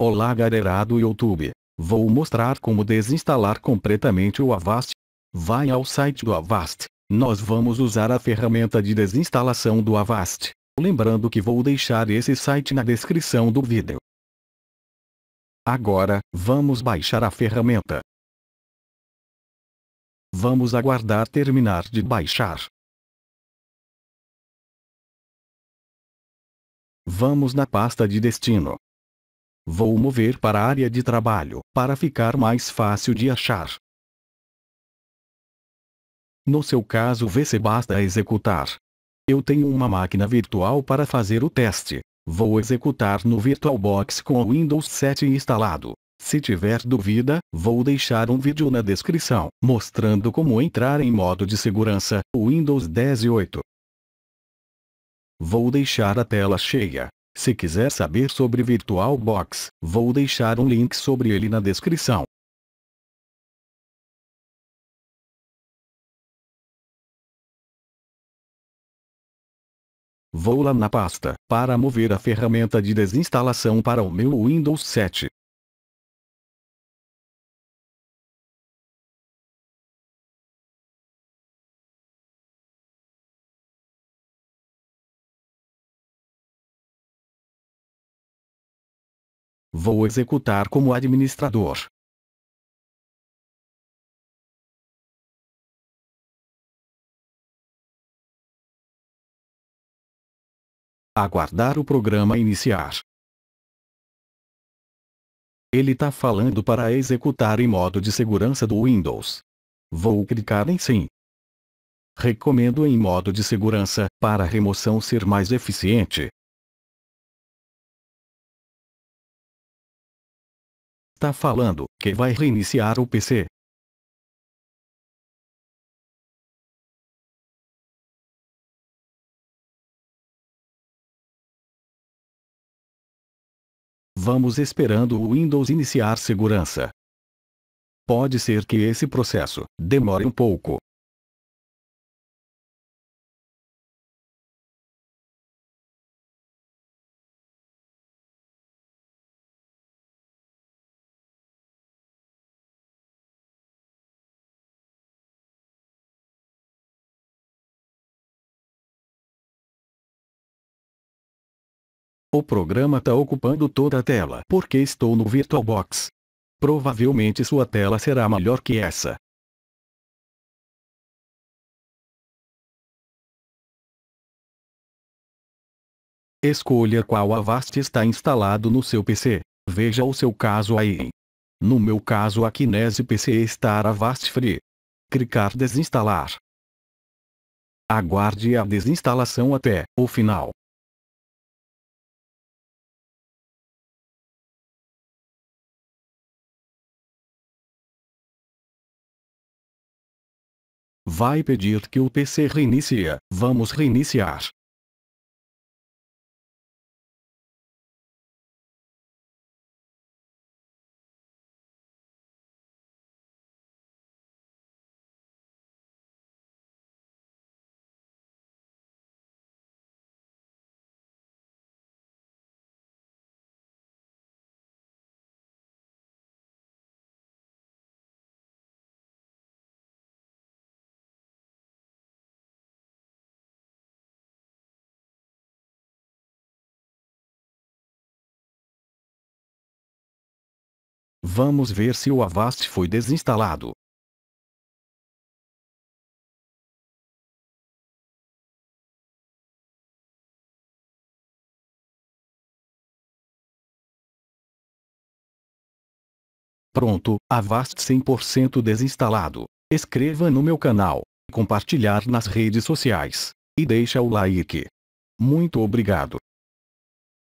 Olá galera do YouTube, vou mostrar como desinstalar completamente o Avast. Vai ao site do Avast, nós vamos usar a ferramenta de desinstalação do Avast, lembrando que vou deixar esse site na descrição do vídeo. Agora, vamos baixar a ferramenta. Vamos aguardar terminar de baixar. Vamos na pasta de destino. Vou mover para a área de trabalho, para ficar mais fácil de achar. No seu caso você basta executar. Eu tenho uma máquina virtual para fazer o teste. Vou executar no VirtualBox com o Windows 7 instalado. Se tiver dúvida, vou deixar um vídeo na descrição, mostrando como entrar em modo de segurança, o Windows 10 e 8. Vou deixar a tela cheia. Se quiser saber sobre VirtualBox, vou deixar um link sobre ele na descrição. Vou lá na pasta para mover a ferramenta de desinstalação para o meu Windows 7. Vou executar como administrador. Aguardar o programa iniciar. Ele tá falando para executar em modo de segurança do Windows. Vou clicar em sim. Recomendo em modo de segurança, para a remoção ser mais eficiente. Tá falando que vai reiniciar o PC. Vamos esperando o Windows iniciar segurança. Pode ser que esse processo demore um pouco. O programa tá ocupando toda a tela porque estou no VirtualBox. Provavelmente sua tela será maior que essa. Escolha qual Avast está instalado no seu PC. Veja o seu caso aí. No meu caso a Kinesi PC está Avast Free. Clicar desinstalar. Aguarde a desinstalação até o final. vai pedir que o PC reinicie. Vamos reiniciar. Vamos ver se o Avast foi desinstalado. Pronto, Avast 100% desinstalado. Escreva no meu canal, compartilhar nas redes sociais e deixa o like. Muito obrigado.